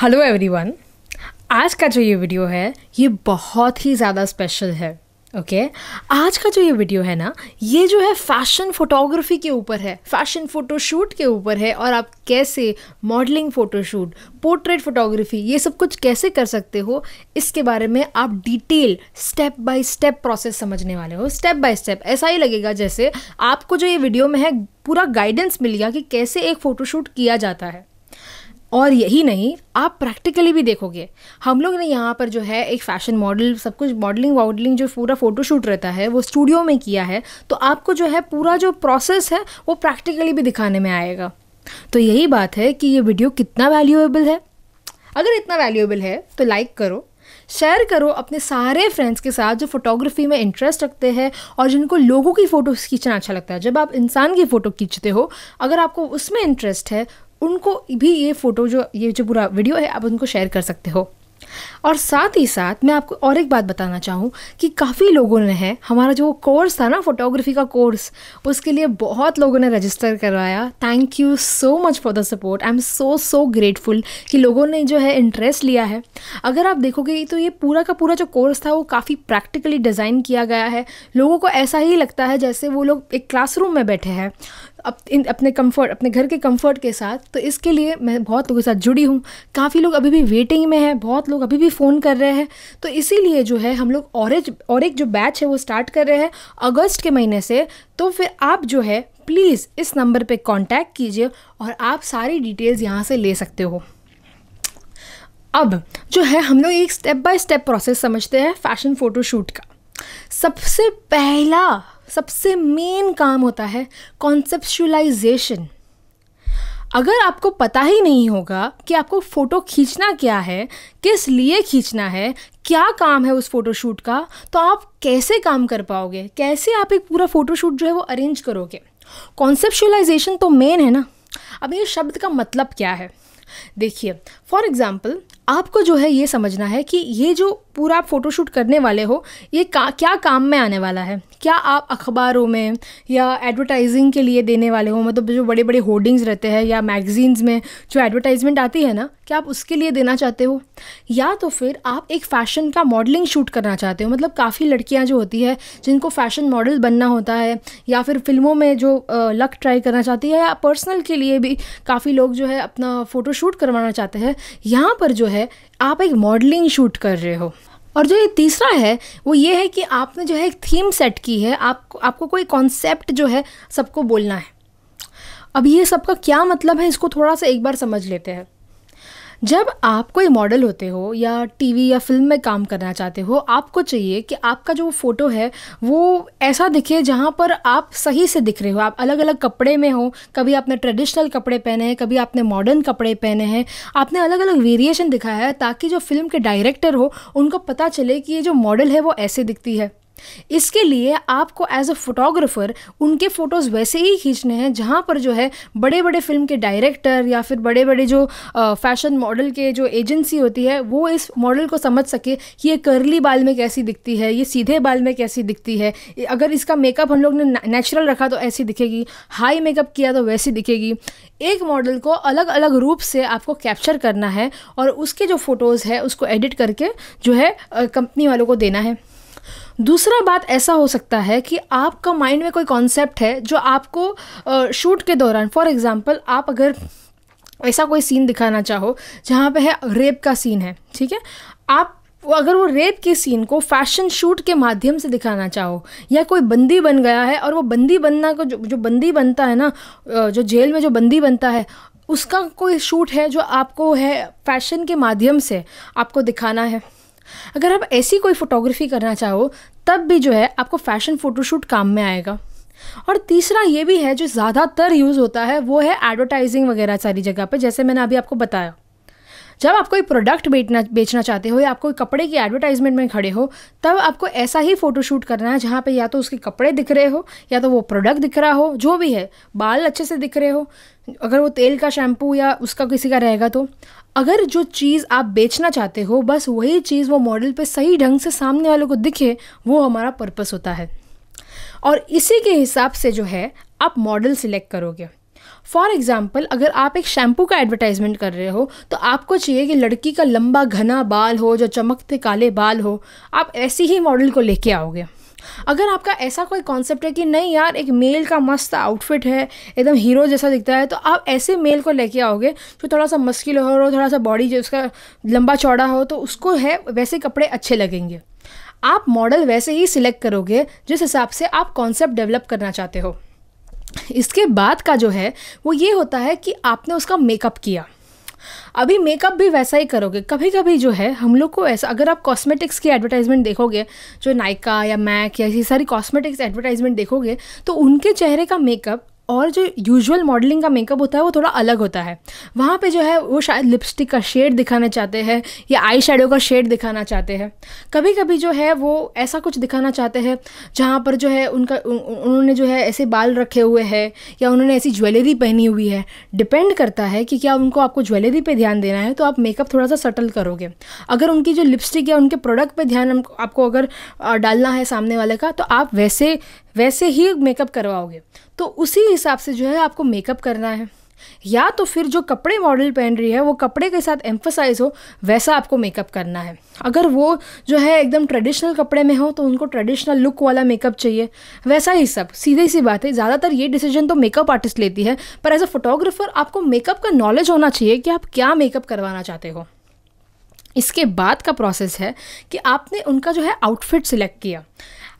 Hello everyone आज का जो ये वीडियो है ये बहुत ही ज़्यादा स्पेशल है ओके okay? आज का जो ये वीडियो है ना ये जो है फैशन फोटोग्राफी के ऊपर है फैशन फ़ोटोशूट के ऊपर है और आप कैसे मॉडलिंग फ़ोटोशूट पोर्ट्रेट फोटोग्राफी ये सब कुछ कैसे कर सकते हो इसके बारे में आप detail step by step process समझने वाले हो स्टेप बाय स्टेप ऐसा ही लगेगा जैसे आपको जो ये वीडियो में है पूरा गाइडेंस मिल गया कि कैसे एक फ़ोटोशूट किया जाता है और यही नहीं आप प्रैक्टिकली भी देखोगे हम लोग ने यहाँ पर जो है एक फैशन मॉडल सब कुछ मॉडलिंग वॉडलिंग जो पूरा फोटोशूट रहता है वो स्टूडियो में किया है तो आपको जो है पूरा जो प्रोसेस है वो प्रैक्टिकली भी दिखाने में आएगा तो यही बात है कि ये वीडियो कितना वैल्यूएबल है अगर इतना वैल्यूएबल है तो लाइक करो शेयर करो अपने सारे फ्रेंड्स के साथ जो फोटोग्राफी में इंटरेस्ट रखते हैं और जिनको लोगों की फ़ोटोज़ खींचना अच्छा लगता है जब आप इंसान की फ़ोटो खींचते हो अगर आपको उसमें इंटरेस्ट है उनको भी ये फ़ोटो जो ये जो पूरा वीडियो है आप उनको शेयर कर सकते हो और साथ ही साथ मैं आपको और एक बात बताना चाहूँ कि काफ़ी लोगों ने है हमारा जो कोर्स था ना फोटोग्राफी का कोर्स उसके लिए बहुत लोगों ने रजिस्टर करवाया thank you so much for the support I am so so grateful कि लोगों ने जो है इंटरेस्ट लिया है अगर आप देखोगे तो ये पूरा का पूरा जो कोर्स था वो काफ़ी प्रैक्टिकली डिज़ाइन किया गया है लोगों को ऐसा ही लगता है जैसे वो लोग एक क्लासरूम में बैठे हैं अप, इन अपने कंफर्ट अपने घर के कंफर्ट के साथ तो इसके लिए मैं बहुत लोगों के साथ जुड़ी हूँ काफ़ी लोग अभी भी वेटिंग में हैं बहुत लोग अभी भी फ़ोन कर रहे हैं तो इसीलिए जो है हम लोग औरज और एक जो बैच है वो स्टार्ट कर रहे हैं अगस्त के महीने से तो फिर आप जो है प्लीज़ इस नंबर पे कांटेक्ट कीजिए और आप सारी डिटेल्स यहाँ से ले सकते हो अब जो है हम लोग एक स्टेप बाय स्टेप प्रोसेस समझते हैं फैशन फ़ोटोशूट का सबसे पहला सबसे मेन काम होता है कॉन्सेप्शुलाइजेशन अगर आपको पता ही नहीं होगा कि आपको फ़ोटो खींचना क्या है किस लिए खींचना है क्या काम है उस फ़ोटोशूट का तो आप कैसे काम कर पाओगे कैसे आप एक पूरा फ़ोटोशूट जो है वो अरेंज करोगे कॉन्सेप्शुलाइजेशन तो मेन है ना अब ये शब्द का मतलब क्या है देखिए फॉर एग्ज़ाम्पल आपको जो है ये समझना है कि ये जो पूरा आप फ़ोटोशूट करने वाले हो ये का, क्या काम में आने वाला है क्या आप अखबारों में या एडवर्टाइजिंग के लिए देने वाले हो मतलब जो बड़े बड़े होर्डिंग्स रहते हैं या मैगजीन्स में जो एडवर्टाइजमेंट आती है ना क्या आप उसके लिए देना चाहते हो या तो फिर आप एक फ़ैशन का मॉडलिंग शूट करना चाहते हो मतलब काफ़ी लड़कियाँ जो होती है जिनको फ़ैशन मॉडल बनना होता है या फिर फिल्मों में जो लक ट्राई करना चाहती है या पर्सनल के लिए भी काफ़ी लोग जो है अपना फ़ोटोशूट करवाना चाहते हैं यहाँ पर जो है है आप एक मॉडलिंग शूट कर रहे हो और जो ये तीसरा है वो ये है कि आपने जो है एक थीम सेट की है आप आपको कोई कॉन्सेप्ट जो है सबको बोलना है अब ये सबका क्या मतलब है इसको थोड़ा सा एक बार समझ लेते हैं जब आप कोई मॉडल होते हो या टीवी या फिल्म में काम करना चाहते हो आपको चाहिए कि आपका जो फ़ोटो है वो ऐसा दिखे जहाँ पर आप सही से दिख रहे हो आप अलग अलग कपड़े में हो कभी आपने ट्रेडिशनल कपड़े पहने हैं कभी आपने मॉडर्न कपड़े पहने हैं आपने अलग अलग वेरिएशन दिखाया है ताकि जो फिल्म के डायरेक्टर हो उनको पता चले कि ये जो मॉडल है वो ऐसे दिखती है इसके लिए आपको एज अ फोटोग्राफर उनके फ़ोटोज़ वैसे ही खींचने हैं जहाँ पर जो है बड़े बड़े फिल्म के डायरेक्टर या फिर बड़े बड़े जो फैशन मॉडल के जो एजेंसी होती है वो इस मॉडल को समझ सके कि ये करली बाल में कैसी दिखती है ये सीधे बाल में कैसी दिखती है अगर इसका मेकअप हम लोग ने नेचुरल रखा तो ऐसी दिखेगी हाई मेकअप किया तो वैसी दिखेगी एक मॉडल को अलग अलग रूप से आपको कैप्चर करना है और उसके जो फ़ोटोज़ है उसको एडिट करके जो है कंपनी वालों को देना है दूसरा बात ऐसा हो सकता है कि आपका माइंड में कोई कॉन्सेप्ट है जो आपको शूट के दौरान फॉर एग्ज़ाम्पल आप अगर ऐसा कोई सीन दिखाना चाहो जहाँ पे है रेप का सीन है ठीक है आप वो अगर वो रेप के सीन को फैशन शूट के माध्यम से दिखाना चाहो या कोई बंदी बन गया है और वो बंदी बनना को जो जो बंदी बनता है ना जो जेल में जो बंदी बनता है उसका कोई शूट है जो आपको है फैशन के माध्यम से आपको दिखाना है अगर आप ऐसी कोई फ़ोटोग्राफी करना चाहो तब भी जो है आपको फ़ैशन फ़ोटोशूट काम में आएगा और तीसरा ये भी है जो ज़्यादातर यूज़ होता है वो है एडवर्टाइजिंग वगैरह सारी जगह पे जैसे मैंने अभी आपको बताया जब आप कोई प्रोडक्ट बेचना बेचना चाहते हो या आप कोई कपड़े की एडवर्टाइजमेंट में खड़े हो तब आपको ऐसा ही फ़ोटोशूट करना है जहाँ पे या तो उसके कपड़े दिख रहे हो या तो वो प्रोडक्ट दिख रहा हो जो भी है बाल अच्छे से दिख रहे हो अगर वो तेल का शैम्पू या उसका किसी का रहेगा तो अगर जो चीज़ आप बेचना चाहते हो बस वही चीज़ वो मॉडल पे सही ढंग से सामने वालों को दिखे वो हमारा पर्पस होता है और इसी के हिसाब से जो है आप मॉडल सिलेक्ट करोगे फॉर एग्ज़ाम्पल अगर आप एक शैम्पू का एडवर्टाइजमेंट कर रहे हो तो आपको चाहिए कि लड़की का लंबा घना बाल हो जो चमकते काले बाल हो आप ऐसी ही मॉडल को लेके आओगे अगर आपका ऐसा कोई कॉन्सेप्ट है कि नहीं यार एक मेल का मस्त आउटफिट है एकदम हीरो जैसा दिखता है तो आप ऐसे मेल को लेके आओगे जो थोड़ा सा मस्किल हो थोड़ा सा बॉडी जो उसका लंबा चौड़ा हो तो उसको है वैसे कपड़े अच्छे लगेंगे आप मॉडल वैसे ही सिलेक्ट करोगे जिस हिसाब से आप कॉन्सेप्ट डेवलप करना चाहते हो इसके बाद का जो है वो ये होता है कि आपने उसका मेकअप किया अभी मेकअप भी वैसा ही करोगे कभी कभी जो है हम लोग को ऐसा अगर आप कॉस्मेटिक्स की एडवर्टाइजमेंट देखोगे जो नायका या मैक या ये सारी कॉस्मेटिक्स एडवर्टाइजमेंट देखोगे तो उनके चेहरे का मेकअप और जो यूजुअल मॉडलिंग का मेकअप होता है वो थोड़ा अलग होता है वहाँ पे जो है वो शायद लिपस्टिक का शेड दिखाना चाहते हैं या आई शेडो का शेड दिखाना चाहते हैं कभी कभी जो है वो ऐसा कुछ दिखाना चाहते हैं जहाँ पर जो है उनका उन्होंने जो है ऐसे बाल रखे हुए हैं या उन्होंने ऐसी ज्वेलरी पहनी हुई है डिपेंड करता है कि क्या उनको आपको ज्वेलरी पर ध्यान देना है तो आप मेकअप थोड़ा सा सटल करोगे अगर उनकी जो लिपस्टिक या उनके प्रोडक्ट पर ध्यान आपको अगर डालना है सामने वाले का तो आप वैसे वैसे ही मेकअप करवाओगे तो उसी हिसाब से जो है आपको मेकअप करना है या तो फिर जो कपड़े मॉडल पहन रही है वो कपड़े के साथ एम्फोसाइज हो वैसा आपको मेकअप करना है अगर वो जो है एकदम ट्रेडिशनल कपड़े में हो तो उनको ट्रेडिशनल लुक वाला मेकअप चाहिए वैसा ही सब सीधे सी बात है ज़्यादातर ये डिसीजन तो मेकअप आर्टिस्ट लेती है पर एज अ फोटोग्राफर आपको मेकअप का नॉलेज होना चाहिए कि आप क्या मेकअप करवाना चाहते हो इसके बाद का प्रोसेस है कि आपने उनका जो है आउटफिट सिलेक्ट किया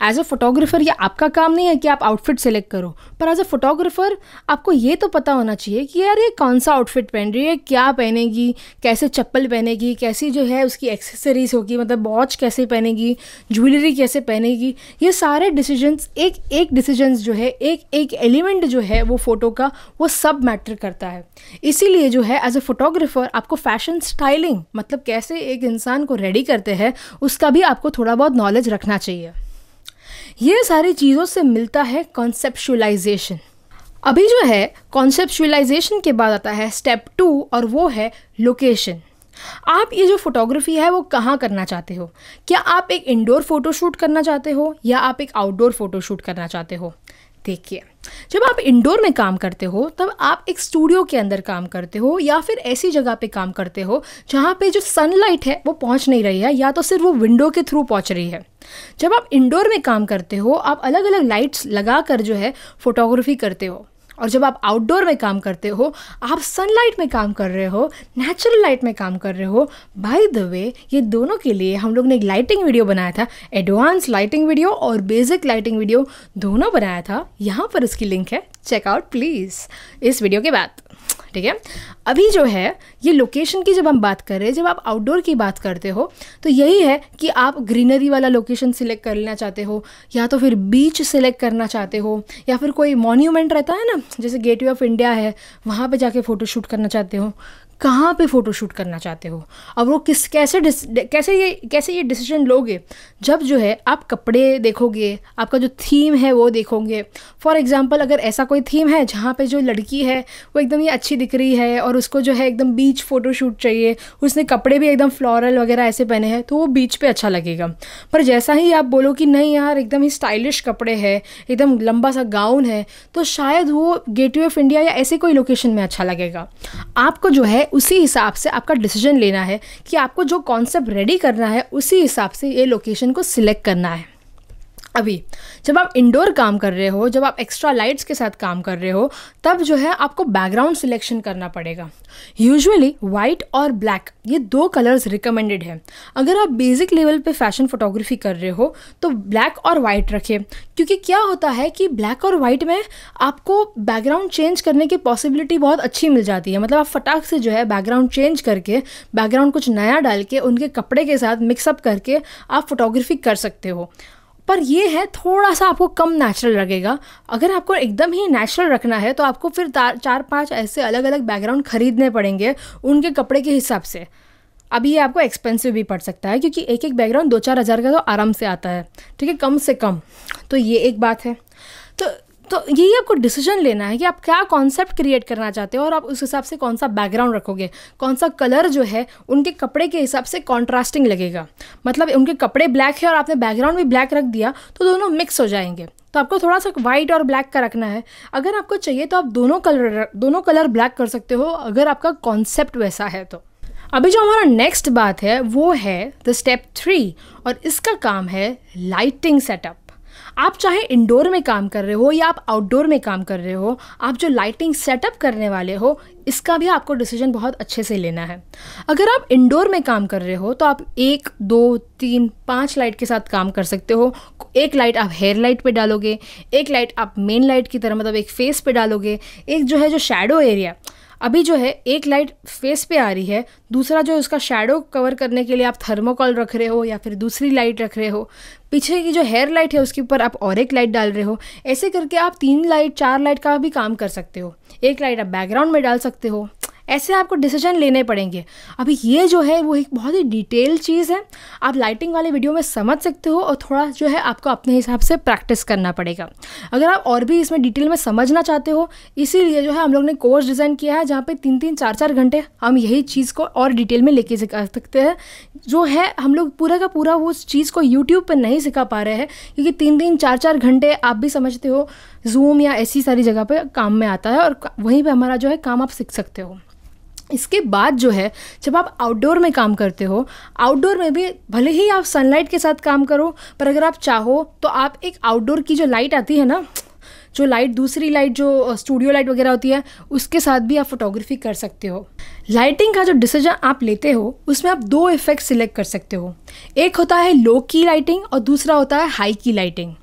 एज अ फोटोग्राफर ये आपका काम नहीं है कि आप आउटफिट सेलेक्ट करो पर एज अ फोटोग्राफर आपको ये तो पता होना चाहिए कि यार ये कौन सा आउटफिट पहन रही है क्या पहनेगी कैसे चप्पल पहनेगी कैसी जो है उसकी एक्सेसरीज होगी मतलब वॉच कैसे पहनेगी ज्वेलरी कैसे पहनेगी ये सारे डिसीजंस एक एक डिसीजंस जो है एक एक एलिमेंट जो है वो फ़ोटो का वो सब मैटर करता है इसीलिए जो है एज अ फोटोग्राफर आपको फैशन स्टाइलिंग मतलब कैसे एक इंसान को रेडी करते हैं उसका भी आपको थोड़ा बहुत नॉलेज रखना चाहिए ये सारी चीज़ों से मिलता है कॉन्सेप्चुलाइजेशन अभी जो है कॉन्सेप्चुलाइजेशन के बाद आता है स्टेप टू और वो है लोकेशन आप ये जो फोटोग्राफी है वो कहाँ करना चाहते हो क्या आप एक इंडोर फोटोशूट करना चाहते हो या आप एक आउटडोर फोटोशूट करना चाहते हो देखिए जब आप इंडोर में काम करते हो तब आप एक स्टूडियो के अंदर काम करते हो या फिर ऐसी जगह पे काम करते हो जहाँ पे जो सनलाइट है वो पहुँच नहीं रही है या तो सिर्फ वो विंडो के थ्रू पहुँच रही है जब आप इंडोर में काम करते हो आप अलग अलग लाइट्स लगा कर जो है फोटोग्राफी करते हो और जब आप आउटडोर में काम करते हो आप सनलाइट में काम कर रहे हो नेचुरल लाइट में काम कर रहे हो बाय द वे ये दोनों के लिए हम लोग ने एक लाइटिंग वीडियो बनाया था एडवांस लाइटिंग वीडियो और बेसिक लाइटिंग वीडियो दोनों बनाया था यहाँ पर उसकी लिंक है चेकआउट प्लीज़ इस वीडियो के बाद ठीक है अभी जो है ये लोकेशन की जब हम बात कर रहे हैं जब आप आउटडोर की बात करते हो तो यही है कि आप ग्रीनरी वाला लोकेशन सिलेक्ट कर लेना चाहते हो या तो फिर बीच सिलेक्ट करना चाहते हो या फिर कोई मॉन्यूमेंट रहता है ना जैसे गेटवे ऑफ इंडिया है वहाँ पर जाके फ़ोटोशूट करना चाहते हो कहाँ पे फ़ोटोशूट करना चाहते हो और वो किस कैसे डिस कैसे ये कैसे ये डिसीजन लोगे जब जो है आप कपड़े देखोगे आपका जो थीम है वो देखोगे फॉर एग्ज़ाम्पल अगर ऐसा कोई थीम है जहाँ पे जो लड़की है वो एकदम ये अच्छी दिख रही है और उसको जो है एकदम बीच फ़ोटोशूट चाहिए उसने कपड़े भी एकदम फ्लोरल वगैरह ऐसे पहने हैं तो वो बीच पर अच्छा लगेगा पर जैसा ही आप बोलो कि नहीं यार एकदम ही स्टाइलिश कपड़े है एकदम लंबा सा गाउन है तो शायद वो गेटवे ऑफ इंडिया या ऐसे कोई लोकेशन में अच्छा लगेगा आपको जो है उसी हिसाब से आपका डिसीजन लेना है कि आपको जो कॉन्सेप्ट रेडी करना है उसी हिसाब से ये लोकेशन को सिलेक्ट करना है अभी जब आप इंडोर काम कर रहे हो जब आप एक्स्ट्रा लाइट्स के साथ काम कर रहे हो तब जो है आपको बैकग्राउंड सिलेक्शन करना पड़ेगा यूजुअली वाइट और ब्लैक ये दो कलर्स रिकमेंडेड हैं अगर आप बेसिक लेवल पे फैशन फोटोग्राफी कर रहे हो तो ब्लैक और वाइट रखें क्योंकि क्या होता है कि ब्लैक और वाइट में आपको बैकग्राउंड चेंज करने की पॉसिबिलिटी बहुत अच्छी मिल जाती है मतलब आप फटाक से जो है बैकग्राउंड चेंज करके बैकग्राउंड कुछ नया डाल के उनके कपड़े के साथ मिक्सअप करके आप फोटोग्राफी कर सकते हो पर ये है थोड़ा सा आपको कम नेचुरल लगेगा अगर आपको एकदम ही नेचुरल रखना है तो आपको फिर चार पांच ऐसे अलग अलग बैकग्राउंड खरीदने पड़ेंगे उनके कपड़े के हिसाब से अभी ये आपको एक्सपेंसिव भी पड़ सकता है क्योंकि एक एक बैकग्राउंड दो चार हज़ार का तो आराम से आता है ठीक है कम से कम तो ये एक बात है तो यही आपको डिसीजन लेना है कि आप क्या कॉन्सेप्ट क्रिएट करना चाहते हो और आप उस हिसाब से कौन सा बैकग्राउंड रखोगे कौन सा कलर जो है उनके कपड़े के हिसाब से कॉन्ट्रास्टिंग लगेगा मतलब उनके कपड़े ब्लैक है और आपने बैकग्राउंड भी ब्लैक रख दिया तो दोनों मिक्स हो जाएंगे तो आपको थोड़ा सा वाइट और ब्लैक का रखना है अगर आपको चाहिए तो आप दोनों कलर दोनों कलर ब्लैक कर सकते हो अगर आपका कॉन्सेप्ट वैसा है तो अभी जो हमारा नेक्स्ट बात है वो है द स्टेप थ्री और इसका काम है लाइटिंग सेटअप आप चाहे इंडोर में काम कर रहे हो या आप आउटडोर में काम कर रहे हो आप जो लाइटिंग सेटअप करने वाले हो इसका भी आपको डिसीजन बहुत अच्छे से लेना है अगर आप इंडोर में काम कर रहे हो तो आप एक दो तीन पाँच लाइट के साथ काम कर सकते हो एक लाइट आप हेयर लाइट पे डालोगे एक लाइट आप मेन लाइट की तरह मतलब एक फेस पे डालोगे एक जो है जो शेडो एरिया अभी जो है एक लाइट फेस पे आ रही है दूसरा जो उसका शेडो कवर करने के लिए आप थर्मोकॉल रख रहे हो या फिर दूसरी लाइट रख रहे हो पीछे की जो हेयर लाइट है उसके ऊपर आप और एक लाइट डाल रहे हो ऐसे करके आप तीन लाइट चार लाइट का भी काम कर सकते हो एक लाइट आप बैकग्राउंड में डाल सकते हो ऐसे आपको डिसीजन लेने पड़ेंगे अभी ये जो है वो एक बहुत ही डिटेल चीज़ है आप लाइटिंग वाले वीडियो में समझ सकते हो और थोड़ा जो है आपको अपने हिसाब से प्रैक्टिस करना पड़ेगा अगर आप और भी इसमें डिटेल में समझना चाहते हो इसीलिए जो है हम लोग ने कोर्स डिज़ाइन किया है जहाँ पर तीन तीन चार चार घंटे हम यही चीज़ को और डिटेल में लेके सिखा सकते हैं जो है हम लोग पूरा का पूरा वो उस चीज़ को यूट्यूब पर नहीं सिखा पा रहे हैं क्योंकि तीन तीन चार चार घंटे आप भी समझते हो जूम या ऐसी सारी जगह पर काम में आता है और वहीं पर हमारा जो है काम आप सीख सकते हो इसके बाद जो है जब आप आउटडोर में काम करते हो आउटडोर में भी भले ही आप सनलाइट के साथ काम करो पर अगर आप चाहो तो आप एक आउटडोर की जो लाइट आती है ना जो लाइट दूसरी लाइट जो स्टूडियो लाइट वगैरह होती है उसके साथ भी आप फोटोग्राफी कर सकते हो लाइटिंग का जो डिसीजन आप लेते हो उसमें आप दो इफ़ेक्ट सिलेक्ट कर सकते हो एक होता है लो की लाइटिंग और दूसरा होता है हाई की लाइटिंग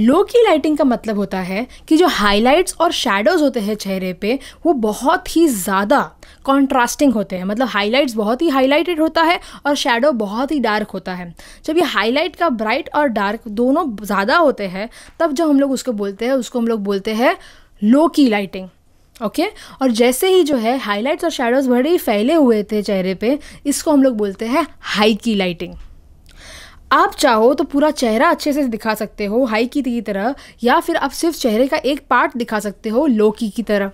लो की लाइटिंग का मतलब होता है कि जो हाइलाइट्स और शेडोज़ होते हैं चेहरे पे वो बहुत ही ज़्यादा कॉन्ट्रास्टिंग होते हैं मतलब हाइलाइट्स बहुत ही हाइलाइटेड होता है और शेडो बहुत ही डार्क होता है जब ये हाईलाइट का ब्राइट और डार्क दोनों ज़्यादा होते हैं तब जब हम लोग उसको बोलते हैं उसको हम लोग बोलते हैं लो की लाइटिंग ओके okay? और जैसे ही जो है हाइलाइट्स और शेडोज़ बड़े ही फैले हुए थे चेहरे पे इसको हम लोग बोलते हैं हाई की लाइटिंग आप चाहो तो पूरा चेहरा अच्छे से दिखा सकते हो हाई की तरह या फिर आप सिर्फ चेहरे का एक पार्ट दिखा सकते हो लोकी की तरह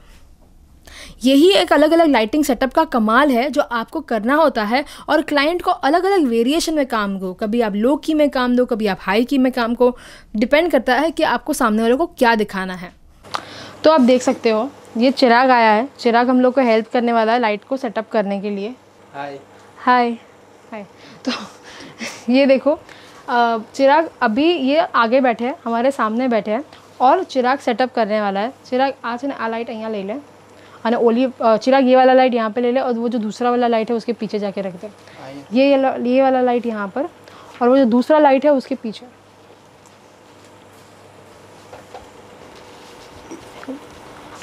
यही एक अलग अलग लाइटिंग सेटअप का कमाल है जो आपको करना होता है और क्लाइंट को अलग अलग वेरिएशन में काम दो कभी आप लो की में काम दो कभी आप हाई की में काम को डिपेंड करता है कि आपको सामने वाले को क्या दिखाना है तो आप देख सकते हो ये चिराग आया है चिराग हम लोग को हेल्प करने वाला है लाइट को सेटअप करने के लिए हाय हाय हाय तो ये देखो चिराग अभी ये आगे बैठे हैं हमारे सामने बैठे हैं और चिराग सेटअप करने वाला है चिराग आज ने आ लाइट यहाँ ले लें अने ओली चिराग ये वाला लाइट यहाँ पे ले ले और वो जो दूसरा वाला लाइट है उसके पीछे जाके रख दे हाँ, ये ये वाला लाइट यहाँ पर और वो जो दूसरा लाइट है उसके पीछे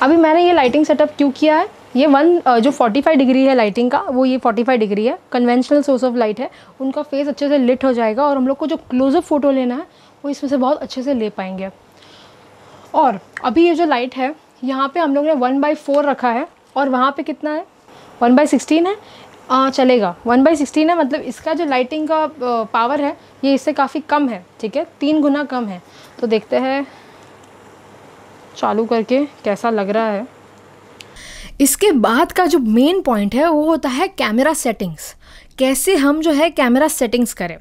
अभी मैंने ये लाइटिंग सेटअप क्यों किया है ये वन जो 45 डिग्री है लाइटिंग का वो ये 45 डिग्री है कन्वेंशनल सोर्स ऑफ लाइट है उनका फेस अच्छे से लिट हो जाएगा और हम लोग को जो क्लोजअप फ़ोटो लेना है वो इसमें से बहुत अच्छे से ले पाएंगे और अभी ये जो लाइट है यहाँ पे हम लोग ने वन बाई फोर रखा है और वहाँ पे कितना है वन बाई सिक्सटीन है आ, चलेगा वन बाई सिक्सटीन है मतलब इसका जो लाइटिंग का पावर है ये इससे काफ़ी कम है ठीक है तीन गुना कम है तो देखते हैं चालू करके कैसा लग रहा है इसके बाद का जो मेन पॉइंट है वो होता है कैमरा सेटिंग्स कैसे हम जो है कैमरा सेटिंग्स करें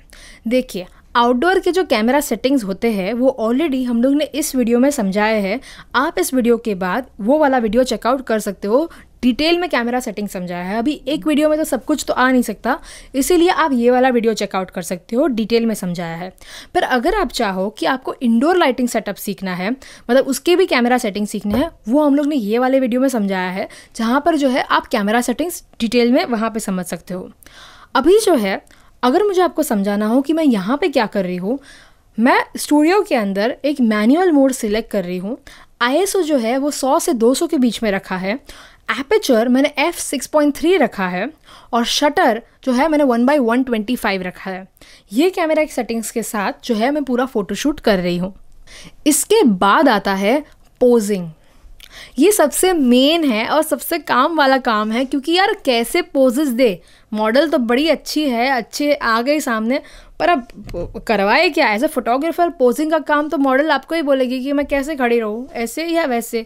देखिए आउटडोर के जो कैमरा सेटिंग्स होते हैं वो ऑलरेडी हम लोग ने इस वीडियो में समझाया है आप इस वीडियो के बाद वो वाला वीडियो चेकआउट कर सकते हो डिटेल में कैमरा सेटिंग समझाया है अभी एक वीडियो में तो सब कुछ तो आ नहीं सकता इसीलिए आप ये वाला वीडियो चेकआउट कर सकते हो डिटेल में समझाया है पर अगर आप चाहो कि आपको इंडोर लाइटिंग सेटअप सीखना है मतलब उसके भी कैमरा सेटिंग सीखने हैं वो हम लोग ने ये वाले वीडियो में समझाया है जहाँ पर जो है आप कैमरा सेटिंग्स डिटेल में वहाँ पर समझ सकते हो अभी जो है अगर मुझे आपको समझाना हो कि मैं यहाँ पे क्या कर रही हूँ मैं स्टूडियो के अंदर एक मैनुअल मोड सिलेक्ट कर रही हूँ आईएसओ जो है वो 100 से 200 के बीच में रखा है एपेचर मैंने एफ सिक्स पॉइंट थ्री रखा है और शटर जो है मैंने one by one twenty five रखा है ये कैमरा की सेटिंग्स के साथ जो है मैं पूरा फोटोशूट कर रही हूँ इसके बाद आता है पोजिंग ये सबसे मेन है और सबसे काम वाला काम है क्योंकि यार कैसे पोजेस दे मॉडल तो बड़ी अच्छी है अच्छे आ गई सामने पर अब करवाए क्या एज ए फोटोग्राफर पोजिंग का काम तो मॉडल आपको ही बोलेगी कि मैं कैसे खड़ी रहूँ ऐसे या वैसे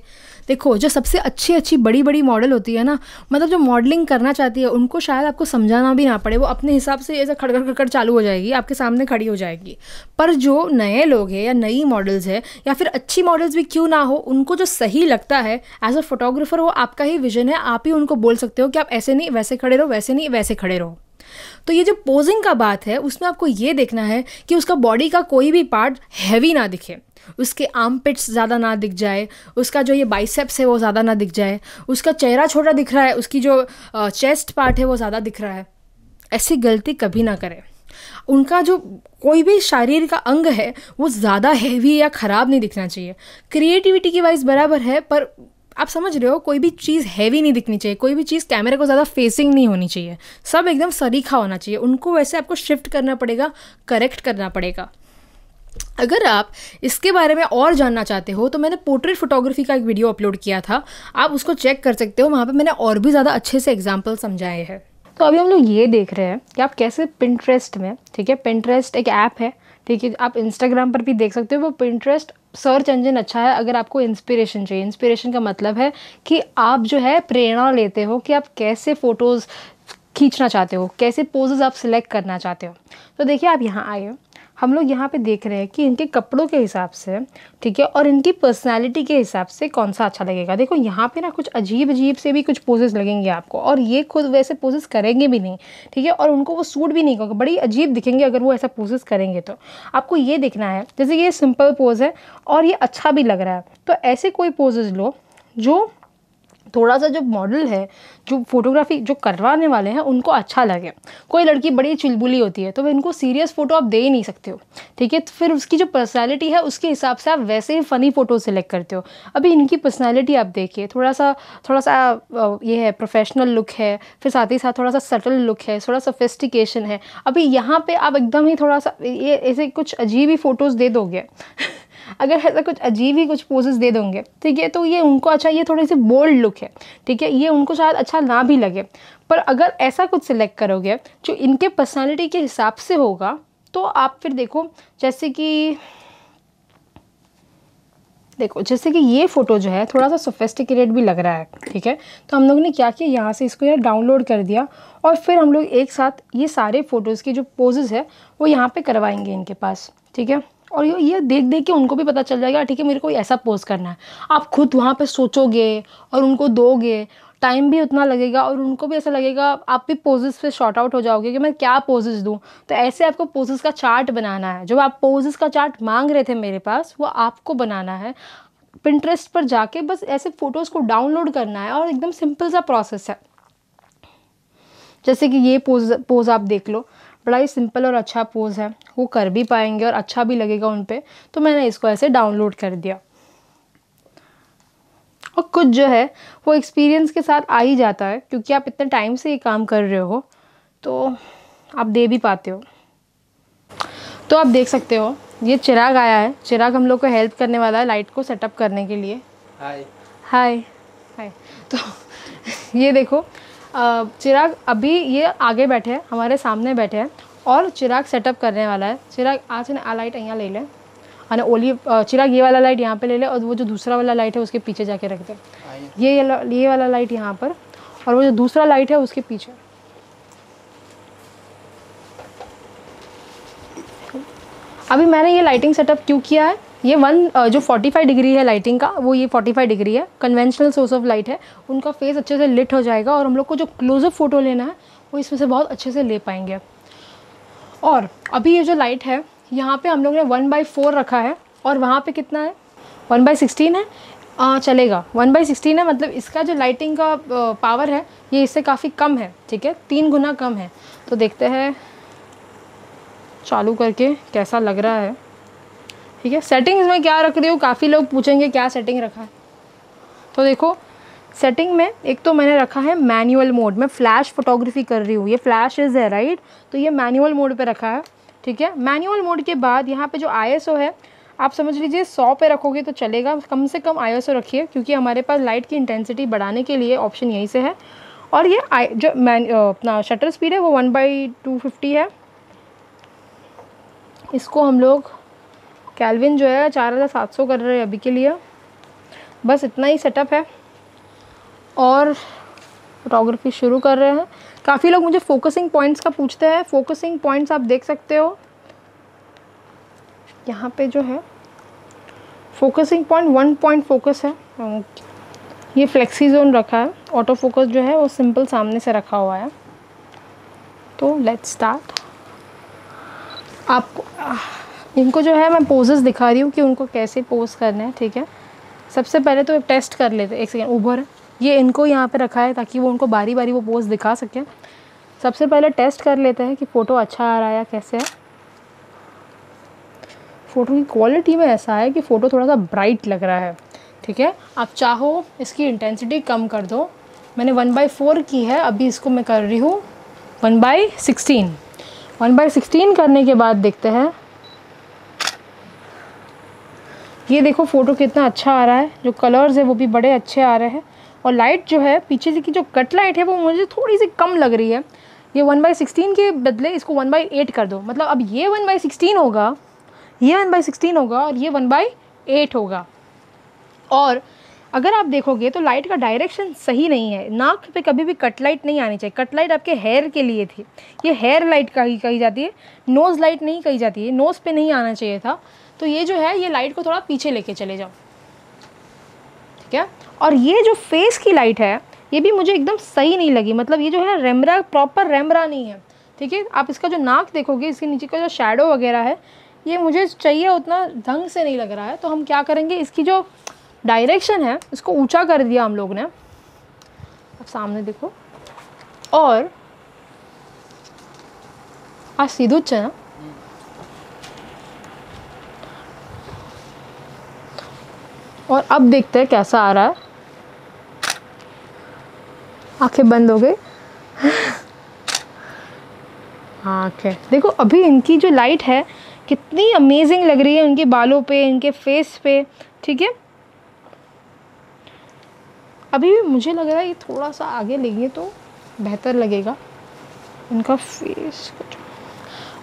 देखो जो सबसे अच्छी अच्छी बड़ी बड़ी मॉडल होती है ना मतलब जो मॉडलिंग करना चाहती है उनको शायद आपको समझाना भी ना पड़े वो अपने हिसाब से खड़ खड़खड़ खड़खड़ चालू हो जाएगी आपके सामने खड़ी हो जाएगी पर जो नए लोग हैं या नई मॉडल्स है या फिर अच्छी मॉडल्स भी क्यों ना हो उनको जो सही लगता है एज अ फोटोग्राफर वो आपका ही विजन है आप ही उनको बोल सकते हो कि आप ऐसे नहीं वैसे खड़े रहो वैसे नहीं वैसे खड़े रहो तो ये जो पोजिंग का बात है उसमें आपको ये देखना है कि उसका बॉडी का कोई भी पार्ट हैवी ना दिखे उसके आर्म पिट्स ज़्यादा ना दिख जाए उसका जो ये बाइसेप्स है वो ज़्यादा ना दिख जाए उसका चेहरा छोटा दिख रहा है उसकी जो चेस्ट पार्ट है वो ज़्यादा दिख रहा है ऐसी गलती कभी ना करें उनका जो कोई भी शारीर का अंग है वो ज़्यादा हैवी या ख़राब नहीं दिखना चाहिए क्रिएटिविटी की वाइज बराबर है पर आप समझ रहे हो कोई भी चीज़ हैवी नहीं दिखनी चाहिए कोई भी चीज़ कैमरे को ज़्यादा फेसिंग नहीं होनी चाहिए सब एकदम सरीखा होना चाहिए उनको वैसे आपको शिफ्ट करना पड़ेगा करेक्ट करना पड़ेगा अगर आप इसके बारे में और जानना चाहते हो तो मैंने पोर्ट्रेट फोटोग्राफी का एक वीडियो अपलोड किया था आप उसको चेक कर सकते हो वहाँ पर मैंने और भी ज़्यादा अच्छे से एग्जाम्पल समझाए हैं तो अभी हम लोग ये देख रहे हैं कि आप कैसे पिंट्रेस्ट में ठीक है पिंट्रेस्ट एक ऐप है ठीक है आप इंस्टाग्राम पर भी देख सकते हो वो पिंट्रेस्ट सर्च इंजन अच्छा है अगर आपको इंस्पिरेशन चाहिए इंस्पिरेशन का मतलब है कि आप जो है प्रेरणा लेते हो कि आप कैसे फ़ोटोज़ खींचना चाहते हो कैसे पोजेज़ आप सिलेक्ट करना चाहते हो तो देखिए आप यहाँ आए हो हम लोग यहाँ पे देख रहे हैं कि इनके कपड़ों के हिसाब से ठीक है और इनकी पर्सनालिटी के हिसाब से कौन सा अच्छा लगेगा देखो यहाँ पे ना कुछ अजीब अजीब से भी कुछ पोजेस लगेंगे आपको और ये खुद वैसे पोजेस करेंगे भी नहीं ठीक है और उनको वो सूट भी नहीं करोगे बड़ी अजीब दिखेंगे अगर वो ऐसा पोजेस करेंगे तो आपको ये देखना है जैसे ये सिंपल पोज है और ये अच्छा भी लग रहा है तो ऐसे कोई पोजेज लो जो थोड़ा सा जो मॉडल है जो फोटोग्राफी जो करवाने वाले हैं उनको अच्छा लगे कोई लड़की बड़ी चुलबुली होती है तो वह इनको सीरियस फ़ोटो आप दे ही नहीं सकते हो ठीक है तो फिर उसकी जो पर्सनैलिटी है उसके हिसाब से आप वैसे ही फ़नी फ़ोटो सेलेक्ट करते हो अभी इनकी पर्सनैलिटी आप देखिए थोड़ा सा थोड़ा सा ये है प्रोफेशनल लुक है फिर साथ ही साथ थोड़ा सा सटल लुक है थोड़ा सफिस्टिकेशन है अभी यहाँ पर आप एकदम ही थोड़ा सा ये ऐसे कुछ अजीब ही फ़ोटोज़ दे दोगे अगर ऐसा कुछ अजीब ही कुछ पोजेज दे दोगे ठीक है तो ये उनको अच्छा ये थोड़ी सी बोल्ड लुक है ठीक है ये उनको शायद अच्छा ना भी लगे पर अगर ऐसा कुछ सिलेक्ट करोगे जो इनके पर्सनैलिटी के हिसाब से होगा तो आप फिर देखो जैसे कि देखो जैसे कि ये फ़ोटो जो है थोड़ा सा सोफेस्टिकेटेड भी लग रहा है ठीक है तो हम लोगों ने क्या किया यहाँ से इसको यार डाउनलोड कर दिया और फिर हम लोग एक साथ ये सारे फ़ोटोज़ के जो पोजेज़ है वो यहाँ पे करवाएंगे इनके पास ठीक है और ये देख देख के उनको भी पता चल जाएगा ठीक है मेरे को ऐसा पोज करना है आप खुद वहाँ पे सोचोगे और उनको दोगे टाइम भी उतना लगेगा और उनको भी ऐसा लगेगा आप भी पोजेस पे शॉर्ट आउट हो जाओगे कि मैं क्या पोजेस दूँ तो ऐसे आपको पोजेस का चार्ट बनाना है जो आप पोजेस का चार्ट मांग रहे थे मेरे पास वो आपको बनाना है पिंट्रेस्ट पर जाके बस ऐसे फ़ोटोज़ को डाउनलोड करना है और एकदम सिंपल सा प्रोसेस है जैसे कि ये पोज पोज़ आप देख लो बड़ा ही सिंपल और अच्छा पोज़ है वो कर भी पाएंगे और अच्छा भी लगेगा उन पर तो मैंने इसको ऐसे डाउनलोड कर दिया और कुछ जो है वो एक्सपीरियंस के साथ आ ही जाता है क्योंकि आप इतने टाइम से ये काम कर रहे हो तो आप दे भी पाते हो तो आप देख सकते हो ये चिराग आया है चिराग हम लोग को हेल्प करने वाला है लाइट को सेटअप करने के लिए हाय हाय हाय तो ये देखो चिराग अभी ये आगे बैठे हैं हमारे सामने बैठे हैं और चिराग सेटअप करने वाला है चिराग आज ने आ लाइट यहाँ ले लें अने ओली चिराग ये वाला लाइट यहाँ पे ले ले और वो जो दूसरा वाला लाइट है उसके पीछे जाके रख दे ये ये वाला लाइट यहाँ पर और वो जो दूसरा लाइट है उसके पीछे अभी मैंने ये लाइटिंग सेटअप क्यों किया है ये वन जो 45 डिग्री है लाइटिंग का वो ये 45 डिग्री है कन्वेंशनल सोर्स ऑफ लाइट है उनका फेस अच्छे से लिट हो जाएगा और हम लोग को जो क्लोजअप फ़ोटो लेना है वो इसमें से बहुत अच्छे से ले पाएंगे और अभी ये जो लाइट है यहाँ पे हम लोग ने वन बाई फोर रखा है और वहाँ पे कितना है वन बाई सिक्सटीन है आ, चलेगा वन बाई सिक्सटीन है मतलब इसका जो लाइटिंग का पावर है ये इससे काफ़ी कम है ठीक है तीन गुना कम है तो देखते हैं चालू करके कैसा लग रहा है ठीक है सेटिंग्स में क्या रख रही हूँ काफ़ी लोग पूछेंगे क्या सेटिंग रखा है तो देखो सेटिंग में एक तो मैंने रखा है मैनुअल मोड में फ़्लैश फोटोग्राफी कर रही हूँ ये फ्लैश इज है राइट तो ये मैनुअल मोड पे रखा है ठीक है मैनुअल मोड के बाद यहाँ पे जो आईएसओ है आप समझ लीजिए सौ पे रखोगे तो चलेगा कम से कम आईएसओ रखिए क्योंकि हमारे पास लाइट की इंटेंसिटी बढ़ाने के लिए ऑप्शन यहीं से है और ये आई जो मैन अपना शटर स्पीड है वो वन बाई टू फिफ्टी है इसको हम लोग कैलविन जो है चार हज़ार सात सौ कर रहे हैं अभी के लिए बस इतना ही सेटअप है और फोटोग्राफी शुरू कर रहे हैं काफ़ी लोग मुझे फोकसिंग पॉइंट्स का पूछते हैं फोकसिंग पॉइंट्स आप देख सकते हो यहाँ पे जो है focusing point one point focus है ये फ्लेक्सी जोन रखा है ऑटो फोकस जो है वो सिंपल सामने से रखा हुआ है तो लेट्स स्टार्ट आपको इनको जो है मैं पोजेस दिखा रही हूँ कि उनको कैसे पोज करना है ठीक है सबसे पहले तो टेस्ट कर लेते एक सेकेंड ऊबर ये इनको यहाँ पे रखा है ताकि वो उनको बारी बारी वो पोज दिखा सकें सबसे पहले टेस्ट कर लेते हैं कि फ़ोटो अच्छा आ रहा है या कैसे है फ़ोटो की क्वालिटी में ऐसा है कि फ़ोटो थोड़ा सा ब्राइट लग रहा है ठीक है आप चाहो इसकी इंटेंसिटी कम कर दो मैंने वन बाई फोर की है अभी इसको मैं कर रही हूँ one by sixteen one by sixteen करने के बाद देखते हैं ये देखो फोटो कितना अच्छा आ रहा है जो कलर्स है वो भी बड़े अच्छे आ रहे हैं और लाइट जो है पीछे से की जो कट लाइट है वो मुझे थोड़ी सी कम लग रही है ये वन बाई सिक्सटीन के बदले इसको वन बाई एट कर दो मतलब अब ये वन बाई सिक्सटीन होगा ये वन बाई सिक्सटीन होगा और ये वन बाई एट होगा और अगर आप देखोगे तो लाइट का डायरेक्शन सही नहीं है नाक पे कभी भी कट लाइट नहीं आनी चाहिए कट लाइट आपके हेयर के लिए थी ये हेयर लाइट कही कही जाती है नोज़ लाइट नहीं कही जाती है नोज़ पे नहीं आना चाहिए था तो ये जो है ये लाइट को थोड़ा पीछे लेके चले जाओ ठीक है और ये जो फेस की लाइट है ये भी मुझे एकदम सही नहीं लगी मतलब ये जो है रेमरा प्रॉपर रेमरा नहीं है ठीक है आप इसका जो नाक देखोगे इसके नीचे का जो शेडो वगैरह है ये मुझे चाहिए उतना ढंग से नहीं लग रहा है तो हम क्या करेंगे इसकी जो डायरेक्शन है इसको ऊंचा कर दिया हम लोग ने अब सामने देखो और आज सीधो है ना और अब देखते हैं कैसा आ रहा है आंखें बंद हो गई आंखें देखो अभी इनकी जो लाइट है कितनी अमेजिंग लग रही है उनके बालों पे इनके फेस पे ठीक है अभी भी मुझे लग रहा है ये थोड़ा सा आगे लेंगे तो बेहतर लगेगा इनका फेस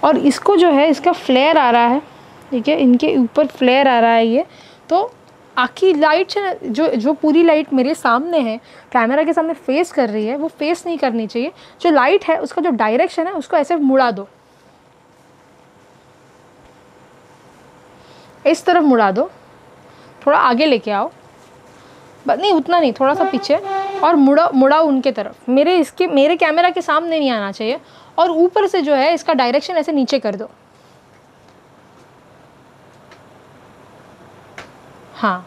और इसको जो है इसका फ्लेयर आ रहा है ठीक है इनके ऊपर फ्लेयर आ रहा है ये तो आखिरी लाइट से जो जो पूरी लाइट मेरे सामने है कैमरा के सामने फेस कर रही है वो फेस नहीं करनी चाहिए जो लाइट है उसका जो डायरेक्शन है उसको ऐसे मुड़ा दो इस तरफ मुड़ा दो थोड़ा आगे लेके आओ नहीं उतना नहीं थोड़ा सा पीछे और मुड़ा मुड़ा उनके तरफ मेरे इसके मेरे कैमरा के सामने नहीं आना चाहिए और ऊपर से जो है इसका डायरेक्शन ऐसे नीचे कर दो हाँ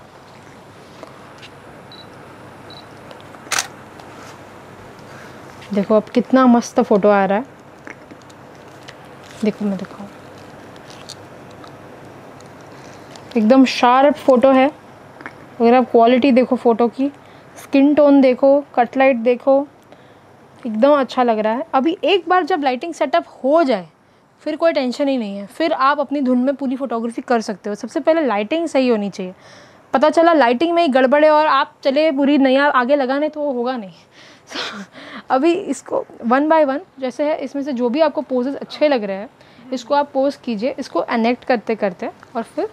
देखो अब कितना मस्त फ़ोटो आ रहा है देखो मैं दिखाऊँ एकदम शार्प फ़ोटो है अगर आप क्वालिटी देखो फ़ोटो की स्किन टोन देखो कटलाइट देखो एकदम अच्छा लग रहा है अभी एक बार जब लाइटिंग सेटअप हो जाए फिर कोई टेंशन ही नहीं है फिर आप अपनी धुन में पूरी फोटोग्राफी कर सकते हो सबसे पहले लाइटिंग सही होनी चाहिए पता चला लाइटिंग में ही गड़बड़े और आप चले पूरी नया आगे लगाने तो वो होगा नहीं so, अभी इसको वन बाय वन जैसे है इसमें से जो भी आपको पोजेज अच्छे लग रहे हैं इसको आप पोज कीजिए इसको अनेक्ट करते करते और फिर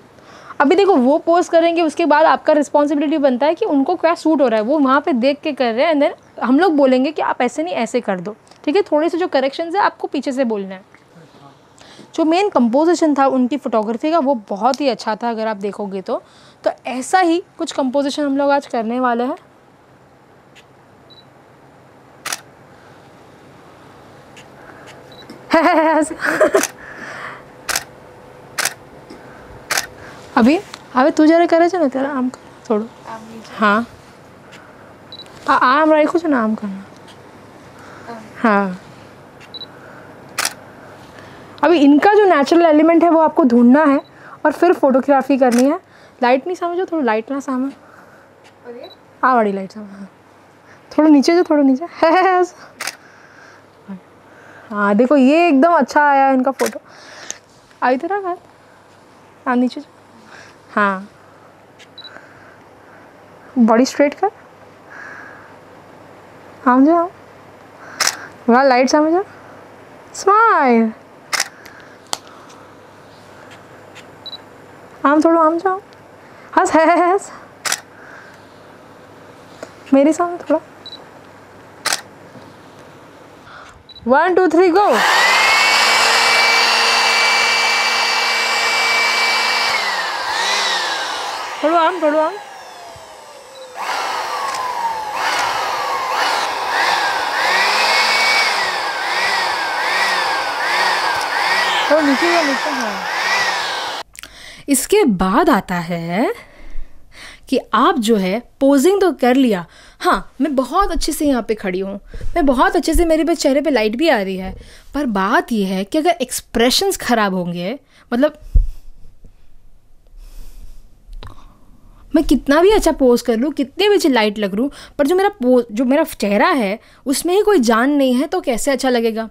अभी देखो वो पोस्ट करेंगे उसके बाद आपका रिस्पॉन्सिबिलिटी बनता है कि उनको क्या सूट हो रहा है वो वहाँ पे देख के कर रहे हैं एंड देन हम लोग बोलेंगे कि आप ऐसे नहीं ऐसे कर दो ठीक है थोड़े से जो करेक्शन है आपको पीछे से बोलना है जो मेन कंपोजिशन था उनकी फ़ोटोग्राफी का वो बहुत ही अच्छा था अगर आप देखोगे तो तो ऐसा ही कुछ कंपोजिशन हम लोग आज करने वाले हैं अभी હવે तू जरा करे છે तेरा आम આમ કર થોડું हां आ आम રાખ્યું છે ને આમ કરના हाँ अभी इनका जो नेचुरल एलिमेंट है वो आपको ढूंढना है और फिर फोटोग्राफी करनी है लाइट नहीं समझो थोड़ा लाइट ना सामा आ वाली लाइट सामा हाँ थोड़ा नीचे जो थोड़ा नीचे है हाँ देखो ये एकदम अच्छा आया इनका फ़ोटो आई तेरा बात हाँ नीचे जो हाँ बॉडी स्ट्रेट कर हाँ, हाँ। आम जाओ वहाँ लाइट सामने जाओ स्माइल आम थोड़ा आम जाओ हंस है हंस मेरे सामने थोड़ा वन टू थ्री गो थोड़ो आम थोड़ो आम इसके बाद आता है कि आप जो है पोजिंग तो कर लिया हाँ मैं बहुत अच्छे से यहाँ पे खड़ी हूँ मैं बहुत अच्छे से मेरे पे चेहरे पे लाइट भी आ रही है पर बात यह है कि अगर एक्सप्रेशंस ख़राब होंगे मतलब मैं कितना भी अच्छा पोज कर लूँ कितने भी अच्छी लाइट लग लूँ पर जो मेरा पोज जो मेरा चेहरा है उसमें ही कोई जान नहीं है तो कैसे अच्छा लगेगा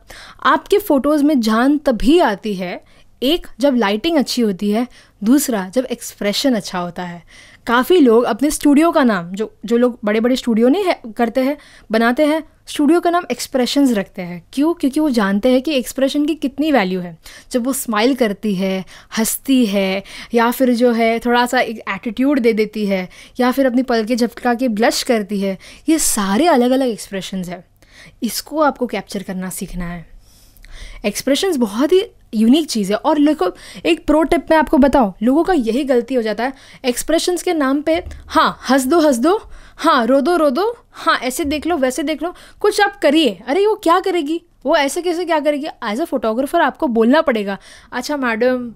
आपके फ़ोटोज़ में जान तभी आती है एक जब लाइटिंग अच्छी होती है दूसरा जब एक्सप्रेशन अच्छा होता है काफ़ी लोग अपने स्टूडियो का नाम जो जो लोग बड़े बड़े स्टूडियो नहीं है करते हैं बनाते हैं स्टूडियो का नाम एक्सप्रेशंस रखते हैं क्यों क्योंकि वो जानते हैं कि एक्सप्रेशन की कितनी वैल्यू है जब वो स्माइल करती है हंसती है या फिर जो है थोड़ा सा एक एटीट्यूड दे देती है या फिर अपनी पल के झपका के ब्लश करती है ये सारे अलग अलग एक्सप्रेशंस है इसको आपको कैप्चर करना सीखना है एक्सप्रेशंस बहुत ही यूनिक चीज़ है और लोगों एक प्रो टिप मैं आपको बताऊँ लोगों का यही गलती हो जाता है एक्सप्रेशंस के नाम पे हाँ हंस दो हंस दो हाँ रो दो रो दो हाँ ऐसे देख लो वैसे देख लो कुछ आप करिए अरे वो क्या करेगी वो ऐसे कैसे क्या करेगी एज अ फोटोग्राफर आपको बोलना पड़ेगा अच्छा मैडम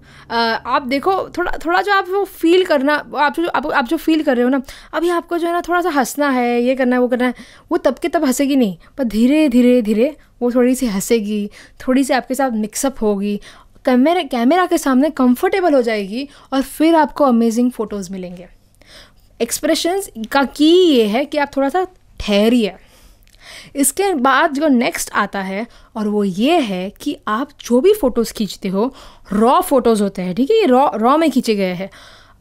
आप देखो थोड़ा थोड़ा जो आप वो फील करना आप जो आप, आप जो फील कर रहे हो ना अभी आपको जो है ना थोड़ा सा हंसना है ये करना है वो करना है वो तब के तब हंसेगी नहीं पर धीरे धीरे धीरे वो थोड़ी सी हंसेगी थोड़ी सी आपके साथ मिक्सअप होगी कैमरे कैमरा के सामने कंफर्टेबल हो जाएगी और फिर आपको अमेजिंग फ़ोटोज़ मिलेंगे एक्सप्रेशंस का की ये है कि आप थोड़ा सा ठहरिए इसके बाद जो नेक्स्ट आता है और वो ये है कि आप जो भी फ़ोटोज़ खींचते हो रॉ फ़ोटोज़ होते हैं ठीक है ये रॉ रॉ में खींचे गए हैं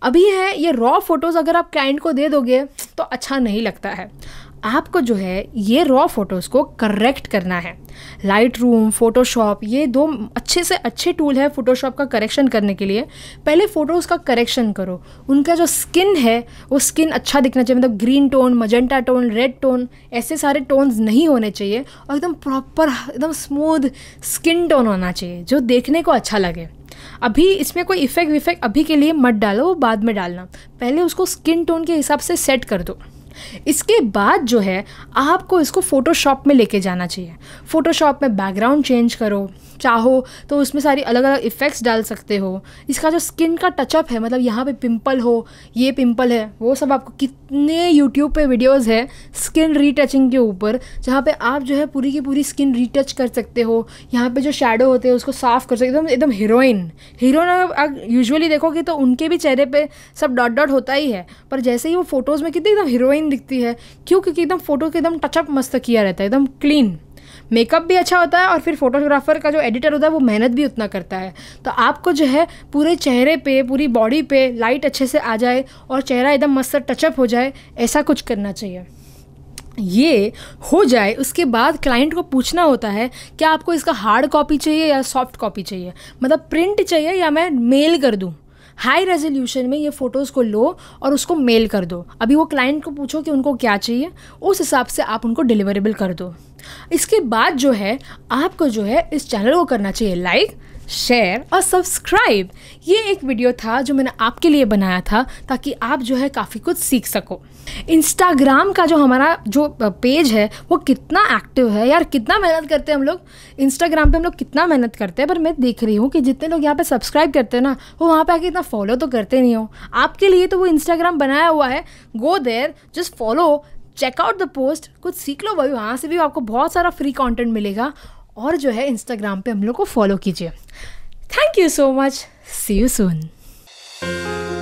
अभी है ये रॉ फ़ोटोज़ अगर आप क्लाइंट को दे दोगे तो अच्छा नहीं लगता है आपको जो है ये रॉ फोटोज़ को करेक्ट करना है लाइट रूम फोटोशॉप ये दो अच्छे से अच्छे टूल है फोटोशॉप का करेक्शन करने के लिए पहले फ़ोटोज़ का करेक्शन करो उनका जो स्किन है वो स्किन अच्छा दिखना चाहिए मतलब green tone magenta tone red tone ऐसे सारे टोन्स नहीं होने चाहिए और एकदम प्रॉपर एकदम स्मूथ स्किन टोन होना चाहिए जो देखने को अच्छा लगे अभी इसमें कोई इफ़ेक्ट विफेक्ट अभी के लिए मत डालो बाद में डालना पहले उसको स्किन टोन के हिसाब से सेट कर दो इसके बाद जो है आपको इसको फ़ोटोशॉप में लेके जाना चाहिए फ़ोटोशॉप में बैकग्राउंड चेंज करो चाहो तो उसमें सारी अलग अलग इफ़ेक्ट्स डाल सकते हो इसका जो स्किन का टचअप है मतलब यहाँ पे पिंपल हो ये पिंपल है वो सब आपको कितने यूट्यूब पे वीडियोस है स्किन रीटचिंग के ऊपर जहाँ पे आप जो है पूरी की पूरी स्किन रीटच कर सकते हो यहाँ पे जो शेडो होते हैं उसको साफ़ कर सकते हो एकदम हीरोइन हीरोइन अगर यूजुअली देखोगे तो उनके भी चेहरे पर सब डॉट डॉट होता ही है पर जैसे ही वो फ़ोटोज़ में कितनी एकदम हीरोइन क्लीन दिखती है क्यों क्योंकि एकदम फोटो के एकदम टचअप मस्त किया रहता है एकदम क्लीन मेकअप भी अच्छा होता है और फिर फोटोग्राफर का जो एडिटर होता है वो मेहनत भी उतना करता है तो आपको जो है पूरे चेहरे पे पूरी बॉडी पे लाइट अच्छे से आ जाए और चेहरा एकदम मस्त टचअप हो जाए ऐसा कुछ करना चाहिए ये हो जाए उसके बाद क्लाइंट को पूछना होता है क्या आपको इसका हार्ड कॉपी चाहिए या सॉफ्ट कॉपी चाहिए मतलब प्रिंट चाहिए या मैं मेल कर दूँ हाई रेजोल्यूशन में ये फ़ोटोज़ को लो और उसको मेल कर दो अभी वो क्लाइंट को पूछो कि उनको क्या चाहिए उस हिसाब से आप उनको डिलीवरेबल कर दो इसके बाद जो है आपको जो है इस चैनल को करना चाहिए लाइक शेयर और सब्सक्राइब ये एक वीडियो था जो मैंने आपके लिए बनाया था ताकि आप जो है काफ़ी कुछ सीख सको इंस्टाग्राम का जो हमारा जो पेज है वो कितना एक्टिव है यार कितना मेहनत करते हैं हम लोग इंस्टाग्राम पे हम लोग कितना मेहनत करते हैं पर मैं देख रही हूँ कि जितने लोग यहाँ पे सब्सक्राइब करते हैं ना वो वहाँ पे आके इतना फॉलो तो करते नहीं हो आपके लिए तो वो इंस्टाग्राम बनाया हुआ है go there just follow check out the post कुछ सीख लो भाई वहाँ से भी आपको बहुत सारा फ्री कॉन्टेंट मिलेगा और जो है इंस्टाग्राम पर हम लोग को फॉलो कीजिए thank you so much see you soon